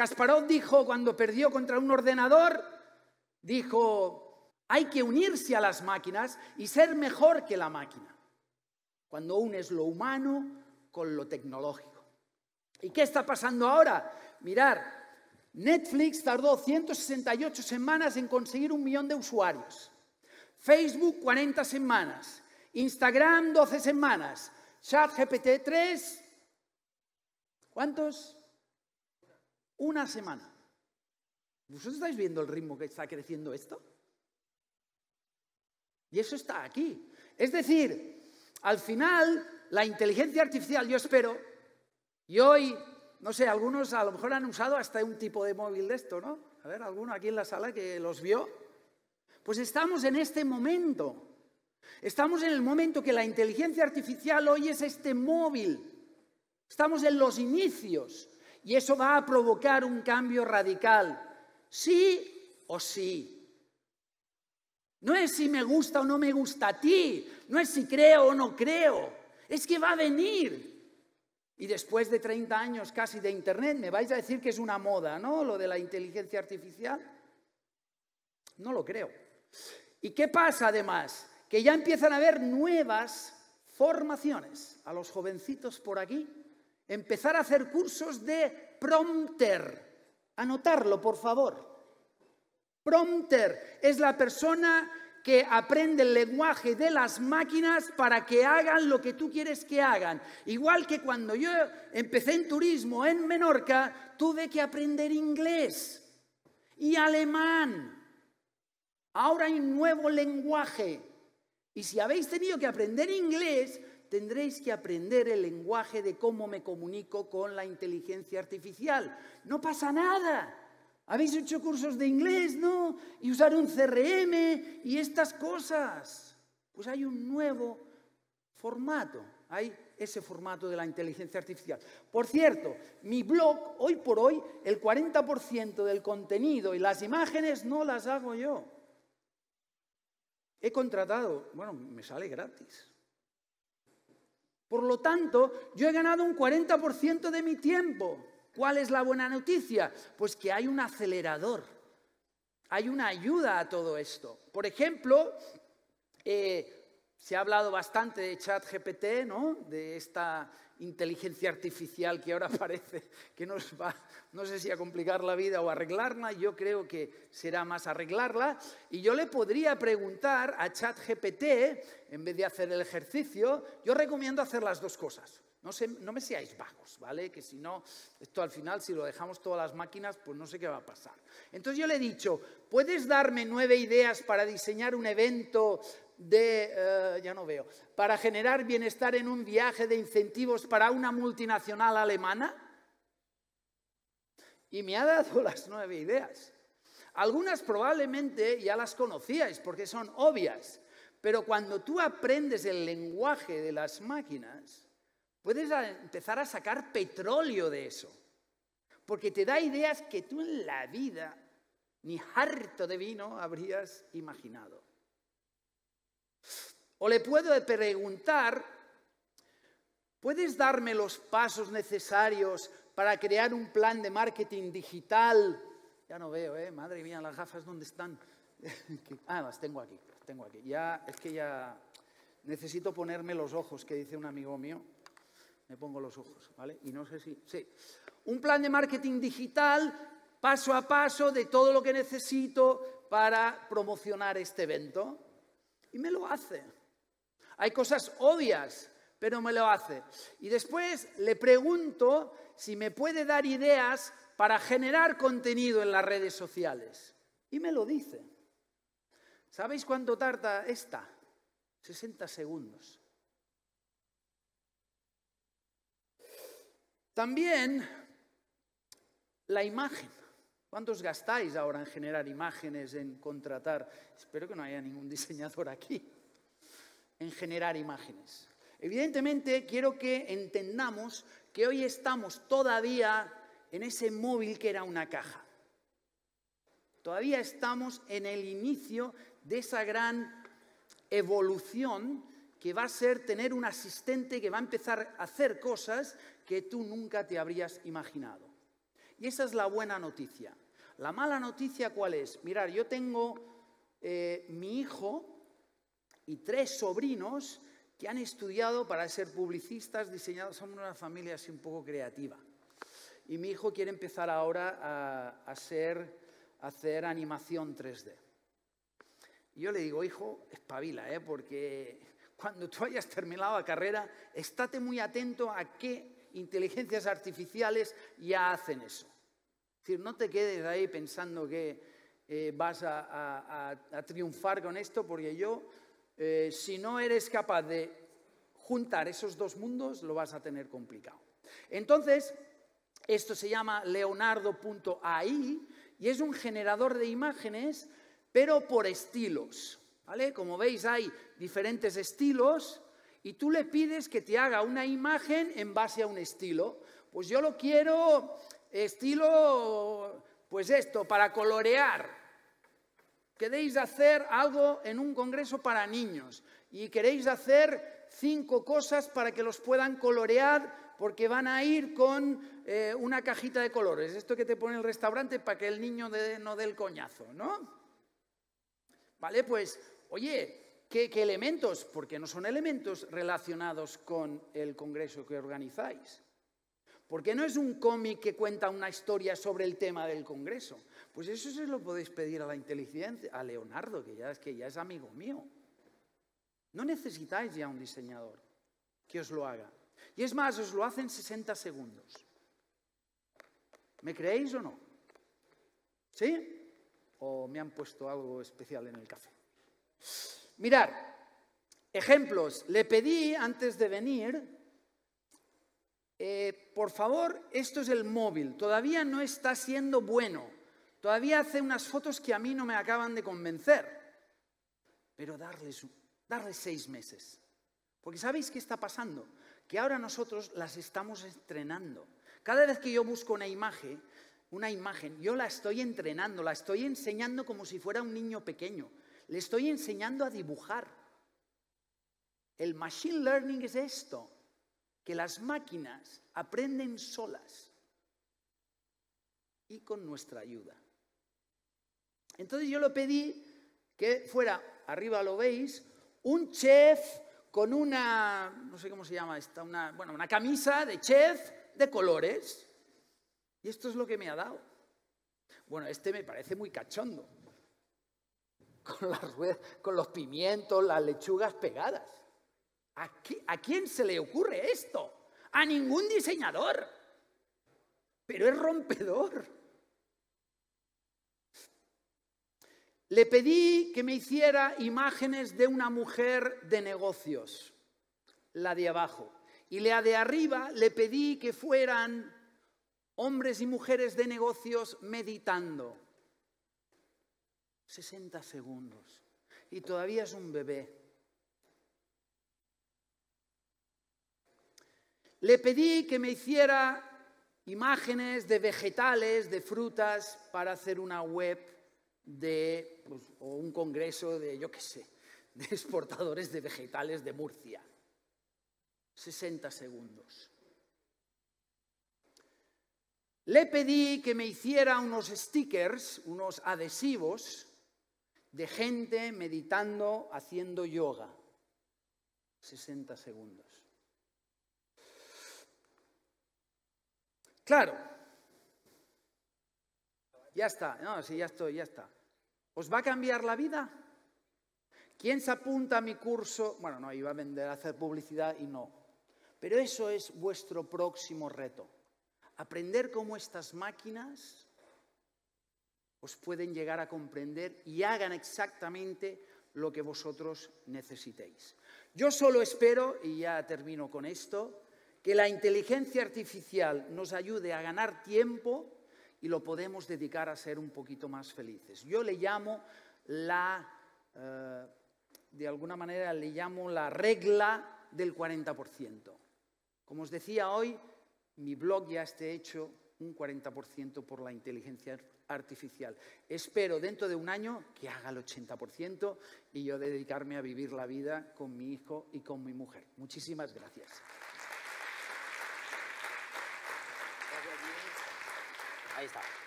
Kasparov dijo cuando perdió contra un ordenador, dijo, hay que unirse a las máquinas y ser mejor que la máquina, cuando unes lo humano con lo tecnológico. ¿Y qué está pasando ahora? Mirar, Netflix tardó 168 semanas en conseguir un millón de usuarios, Facebook 40 semanas, Instagram 12 semanas, Chat gpt 3, ¿cuántos? Una semana. ¿Vosotros estáis viendo el ritmo que está creciendo esto? Y eso está aquí. Es decir, al final, la inteligencia artificial, yo espero, y hoy, no sé, algunos a lo mejor han usado hasta un tipo de móvil de esto, ¿no? A ver, alguno aquí en la sala que los vio. Pues estamos en este momento. Estamos en el momento que la inteligencia artificial hoy es este móvil. Estamos en los inicios. Y eso va a provocar un cambio radical. Sí o sí. No es si me gusta o no me gusta a ti, no es si creo o no creo, es que va a venir. Y después de 30 años casi de Internet, me vais a decir que es una moda, ¿no? Lo de la inteligencia artificial. No lo creo. ¿Y qué pasa además? Que ya empiezan a haber nuevas formaciones a los jovencitos por aquí Empezar a hacer cursos de prompter. Anotarlo, por favor. Prompter es la persona que aprende el lenguaje de las máquinas para que hagan lo que tú quieres que hagan. Igual que cuando yo empecé en turismo en Menorca, tuve que aprender inglés y alemán. Ahora hay un nuevo lenguaje. Y si habéis tenido que aprender inglés, tendréis que aprender el lenguaje de cómo me comunico con la inteligencia artificial. No pasa nada. Habéis hecho cursos de inglés, ¿no? Y usar un CRM y estas cosas. Pues hay un nuevo formato. Hay ese formato de la inteligencia artificial. Por cierto, mi blog, hoy por hoy, el 40% del contenido y las imágenes no las hago yo. He contratado, bueno, me sale gratis. Por lo tanto, yo he ganado un 40% de mi tiempo. ¿Cuál es la buena noticia? Pues que hay un acelerador, hay una ayuda a todo esto. Por ejemplo, eh, se ha hablado bastante de ChatGPT, ¿no? De esta inteligencia artificial que ahora parece que nos va no sé si a complicar la vida o arreglarla, yo creo que será más arreglarla. Y yo le podría preguntar a ChatGPT, en vez de hacer el ejercicio, yo recomiendo hacer las dos cosas. No, no me seáis vagos, ¿vale? Que si no, esto al final, si lo dejamos todas las máquinas, pues no sé qué va a pasar. Entonces yo le he dicho, ¿puedes darme nueve ideas para diseñar un evento de, eh, ya no veo, para generar bienestar en un viaje de incentivos para una multinacional alemana? y me ha dado las nueve ideas. Algunas probablemente ya las conocíais porque son obvias, pero cuando tú aprendes el lenguaje de las máquinas, puedes empezar a sacar petróleo de eso, porque te da ideas que tú en la vida ni harto de vino habrías imaginado. O le puedo preguntar, ¿puedes darme los pasos necesarios para crear un plan de marketing digital. Ya no veo, ¿eh? Madre mía, las gafas, ¿dónde están? ah, las tengo aquí, tengo aquí. Ya, es que ya necesito ponerme los ojos, que dice un amigo mío. Me pongo los ojos, ¿vale? Y no sé si... Sí. Un plan de marketing digital paso a paso de todo lo que necesito para promocionar este evento. Y me lo hace. Hay cosas obvias, pero me lo hace. Y después le pregunto si me puede dar ideas para generar contenido en las redes sociales. Y me lo dice. ¿Sabéis cuánto tarda esta? 60 segundos. También la imagen. ¿Cuántos gastáis ahora en generar imágenes, en contratar? Espero que no haya ningún diseñador aquí. En generar imágenes. Evidentemente quiero que entendamos que hoy estamos todavía en ese móvil que era una caja. Todavía estamos en el inicio de esa gran evolución que va a ser tener un asistente que va a empezar a hacer cosas que tú nunca te habrías imaginado. Y esa es la buena noticia. La mala noticia cuál es? Mirar, yo tengo eh, mi hijo y tres sobrinos que han estudiado para ser publicistas, diseñados, somos una familia así un poco creativa. Y mi hijo quiere empezar ahora a, hacer, animación 3D. Y yo le digo, hijo, espabila, ¿eh? porque cuando tú hayas terminado la carrera, estate muy atento a qué inteligencias artificiales ya hacen eso. Es decir, no te quedes ahí pensando que eh, vas a, a triunfar con esto, porque yo eh, si no eres capaz de juntar esos dos mundos, lo vas a tener complicado. Entonces, esto se llama leonardo.ai y es un generador de imágenes, pero por estilos. ¿vale? Como veis, hay diferentes estilos y tú le pides que te haga una imagen en base a un estilo. Pues yo lo quiero estilo, pues esto, para colorear queréis hacer algo en un congreso para niños y queréis hacer cinco cosas para que los puedan colorear porque van a ir con eh, una cajita de colores, esto que te pone el restaurante para que el niño no dé el coñazo, ¿no? Vale, pues, oye, ¿qué elementos? Porque no son elementos relacionados con el congreso que organizáis. Porque no es un cómic que cuenta una historia sobre el tema del congreso pues eso se lo podéis pedir a la inteligencia, a Leonardo, que ya es, que ya es amigo mío. No necesitáis ya un diseñador que os lo haga. Y es más, os lo hace en 60 segundos. ¿Me creéis o no? ¿Sí? ¿O me han puesto algo especial en el café? Mirad, ejemplos. Le pedí antes de venir, eh, por favor, esto es el móvil. Todavía no está siendo bueno. Todavía hace unas fotos que a mí no me acaban de convencer. Pero darles, seis meses. Porque ¿sabéis qué está pasando? Que ahora nosotros las estamos entrenando. Cada vez que yo busco una imagen, una imagen, yo la estoy entrenando, la estoy enseñando como si fuera un niño pequeño. Le estoy enseñando a dibujar. El machine learning es esto, que las máquinas aprenden solas y con nuestra ayuda. Entonces yo le pedí que fuera, arriba lo veis, un chef con una, no sé cómo se llama esta, una, una camisa de chef de colores. Y esto es lo que me ha dado. Bueno, este me parece muy cachondo. Con, las ruedas, con los pimientos, las lechugas pegadas. ¿A quién se le ocurre esto? A ningún diseñador. Pero es rompedor. Le pedí que me hiciera imágenes de una mujer de negocios, la de abajo. Y la de arriba le pedí que fueran hombres y mujeres de negocios meditando. 60 segundos. Y todavía es un bebé. Le pedí que me hiciera imágenes de vegetales, de frutas, para hacer una web de pues, o un congreso de, yo qué sé, de exportadores de vegetales de Murcia. 60 segundos. Le pedí que me hiciera unos stickers, unos adhesivos de gente meditando, haciendo yoga. 60 segundos. Claro. Ya está. ya estoy, ya está. ¿Os va a cambiar la vida? ¿Quién se apunta a mi curso? Bueno, no, iba a vender, a hacer publicidad y no. Pero eso es vuestro próximo reto. Aprender cómo estas máquinas os pueden llegar a comprender y hagan exactamente lo que vosotros necesitéis. Yo solo espero, y ya termino con esto, que la inteligencia artificial nos ayude a ganar tiempo y lo podemos dedicar a ser un poquito más felices. Yo le llamo la, eh, de alguna manera le llamo la regla del 40%. Como os decía hoy, mi blog ya está hecho un 40% por la inteligencia artificial. Espero dentro de un año que haga el 80% y yo dedicarme a vivir la vida con mi hijo y con mi mujer. Muchísimas gracias. Aí está.